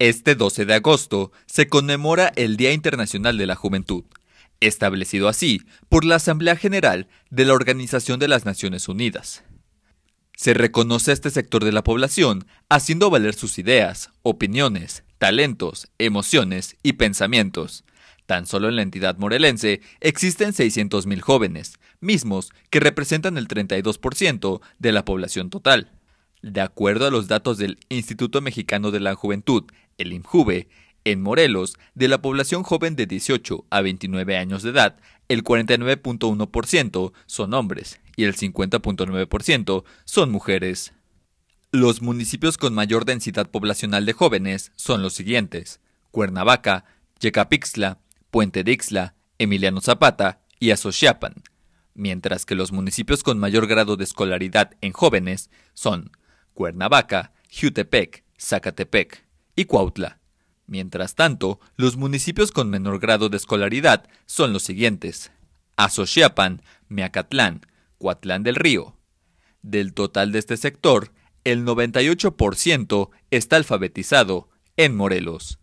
Este 12 de agosto se conmemora el Día Internacional de la Juventud, establecido así por la Asamblea General de la Organización de las Naciones Unidas. Se reconoce a este sector de la población haciendo valer sus ideas, opiniones, talentos, emociones y pensamientos. Tan solo en la entidad morelense existen 600.000 jóvenes, mismos que representan el 32% de la población total. De acuerdo a los datos del Instituto Mexicano de la Juventud el IMJUVE, en Morelos, de la población joven de 18 a 29 años de edad, el 49.1% son hombres y el 50.9% son mujeres. Los municipios con mayor densidad poblacional de jóvenes son los siguientes: Cuernavaca, Yecapixtla, Puente de Ixtla, Emiliano Zapata y Azochiapan, mientras que los municipios con mayor grado de escolaridad en jóvenes son Cuernavaca, Jutepec, Zacatepec, y Cuautla. Mientras tanto, los municipios con menor grado de escolaridad son los siguientes: Azoyapan, Meacatlán, Cuatlán del Río. Del total de este sector, el 98% está alfabetizado en Morelos.